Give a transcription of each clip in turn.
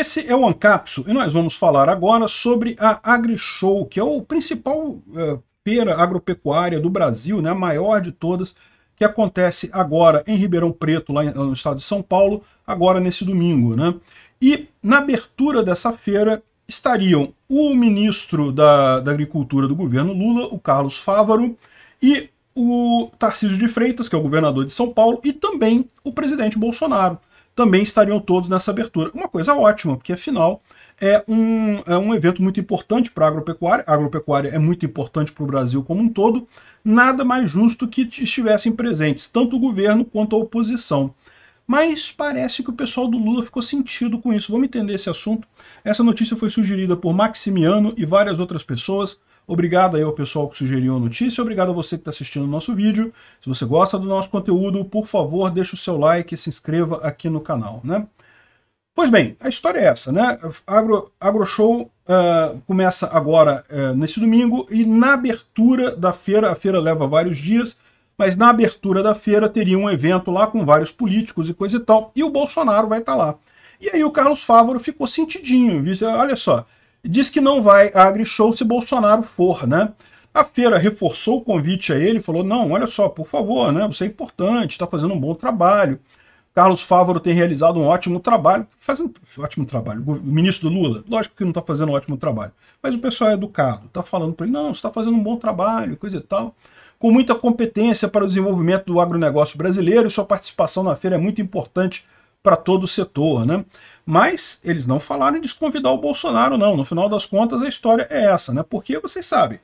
Esse é o Ancapsu e nós vamos falar agora sobre a AgriShow, que é o principal é, feira agropecuária do Brasil, né, a maior de todas, que acontece agora em Ribeirão Preto, lá no estado de São Paulo, agora nesse domingo. Né? E na abertura dessa feira estariam o ministro da, da Agricultura do governo Lula, o Carlos Fávaro, e o Tarcísio de Freitas, que é o governador de São Paulo, e também o presidente Bolsonaro também estariam todos nessa abertura. Uma coisa ótima, porque afinal é um, é um evento muito importante para a agropecuária, a agropecuária é muito importante para o Brasil como um todo, nada mais justo que estivessem presentes tanto o governo quanto a oposição. Mas parece que o pessoal do Lula ficou sentido com isso. Vamos entender esse assunto. Essa notícia foi sugerida por Maximiano e várias outras pessoas. Obrigado aí ao pessoal que sugeriu a notícia, obrigado a você que está assistindo o nosso vídeo. Se você gosta do nosso conteúdo, por favor, deixe o seu like e se inscreva aqui no canal, né? Pois bem, a história é essa, né? Agro, Agro Show uh, começa agora uh, nesse domingo e na abertura da feira, a feira leva vários dias, mas na abertura da feira teria um evento lá com vários políticos e coisa e tal, e o Bolsonaro vai estar tá lá. E aí o Carlos Fávaro ficou sentidinho, disse, olha só, diz que não vai a AgriShow se Bolsonaro for, né? A feira reforçou o convite a ele, falou, não, olha só, por favor, né? Você é importante, está fazendo um bom trabalho. Carlos Fávaro tem realizado um ótimo trabalho, fazendo um ótimo trabalho. O ministro do Lula, lógico que não está fazendo um ótimo trabalho, mas o pessoal é educado, está falando para ele, não, você está fazendo um bom trabalho, coisa e tal. Com muita competência para o desenvolvimento do agronegócio brasileiro, sua participação na feira é muito importante para todo o setor, né? Mas eles não falaram de desconvidar o Bolsonaro, não. No final das contas, a história é essa, né? Porque vocês sabem,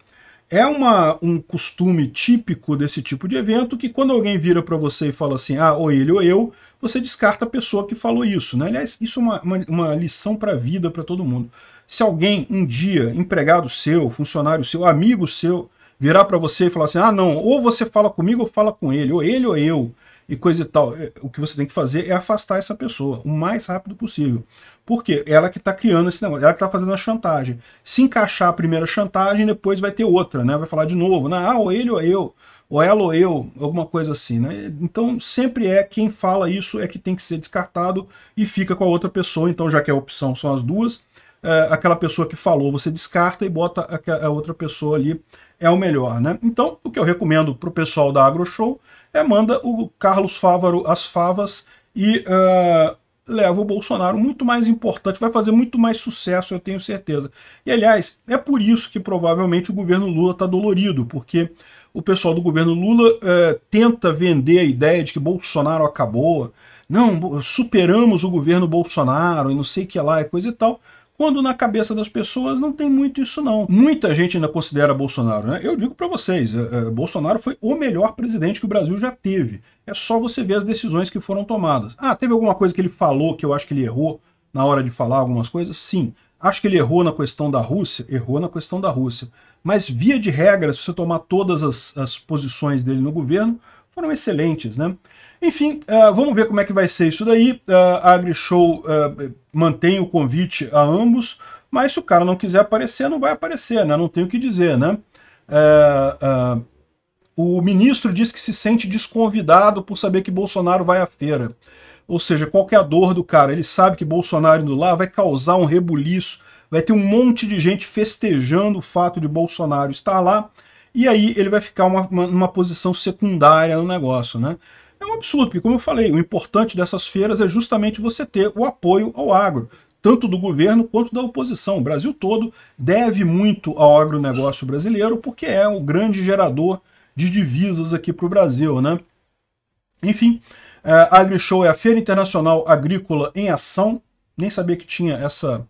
é uma, um costume típico desse tipo de evento que quando alguém vira para você e fala assim, ah, ou ele ou eu, você descarta a pessoa que falou isso. Né? Aliás, isso é uma, uma, uma lição para a vida, para todo mundo. Se alguém um dia, empregado seu, funcionário seu, amigo seu, virar para você e falar assim, ah, não, ou você fala comigo ou fala com ele, ou ele ou eu, e coisa e tal. É, o que você tem que fazer é afastar essa pessoa o mais rápido possível. Porque ela que está criando esse negócio, ela que está fazendo a chantagem. Se encaixar a primeira chantagem, depois vai ter outra, né? Vai falar de novo, né? ah, ou ele ou eu, ou ela ou eu, alguma coisa assim, né? Então sempre é quem fala isso é que tem que ser descartado e fica com a outra pessoa. Então já que a é opção são as duas, é, aquela pessoa que falou você descarta e bota a, a outra pessoa ali é o melhor, né? Então, o que eu recomendo para o pessoal da AgroShow é manda o Carlos Fávaro as favas e uh, leva o Bolsonaro muito mais importante, vai fazer muito mais sucesso, eu tenho certeza. E, aliás, é por isso que provavelmente o governo Lula está dolorido, porque o pessoal do governo Lula uh, tenta vender a ideia de que Bolsonaro acabou, não, superamos o governo Bolsonaro e não sei o que lá, e coisa e tal, quando na cabeça das pessoas não tem muito isso não. Muita gente ainda considera Bolsonaro, né? Eu digo para vocês, é, é, Bolsonaro foi o melhor presidente que o Brasil já teve. É só você ver as decisões que foram tomadas. Ah, teve alguma coisa que ele falou que eu acho que ele errou na hora de falar algumas coisas? Sim. Acho que ele errou na questão da Rússia? Errou na questão da Rússia. Mas via de regra, se você tomar todas as, as posições dele no governo, foram excelentes, né? Enfim, uh, vamos ver como é que vai ser isso daí. Uh, a AgriShow... Uh, eh, mantém o convite a ambos, mas se o cara não quiser aparecer, não vai aparecer, né? Não tem o que dizer, né? É, é, o ministro diz que se sente desconvidado por saber que Bolsonaro vai à feira. Ou seja, qual é a dor do cara? Ele sabe que Bolsonaro indo lá vai causar um rebuliço, vai ter um monte de gente festejando o fato de Bolsonaro estar lá, e aí ele vai ficar uma, uma, numa posição secundária no negócio, né? É um absurdo, porque, como eu falei, o importante dessas feiras é justamente você ter o apoio ao agro, tanto do governo quanto da oposição. O Brasil todo deve muito ao agronegócio brasileiro, porque é o grande gerador de divisas aqui para o Brasil, né? Enfim, é, a AgriShow é a Feira Internacional Agrícola em Ação. Nem sabia que tinha essa,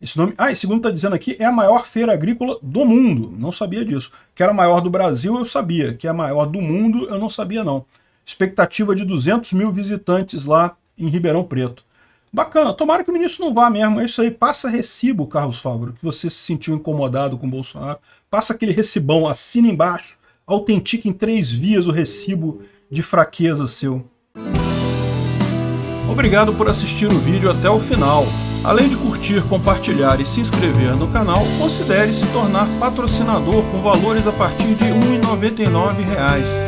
esse nome. Ah, e segundo está dizendo aqui, é a maior feira agrícola do mundo. Não sabia disso. Que era a maior do Brasil, eu sabia. Que é a maior do mundo, eu não sabia não expectativa de 200 mil visitantes lá em Ribeirão Preto. Bacana, tomara que o ministro não vá mesmo, é isso aí, passa recibo, Carlos Fávaro, que você se sentiu incomodado com o Bolsonaro, passa aquele recibão, assina embaixo, autentique em três vias o recibo de fraqueza seu. Obrigado por assistir o vídeo até o final. Além de curtir, compartilhar e se inscrever no canal, considere se tornar patrocinador com valores a partir de R$ 1,99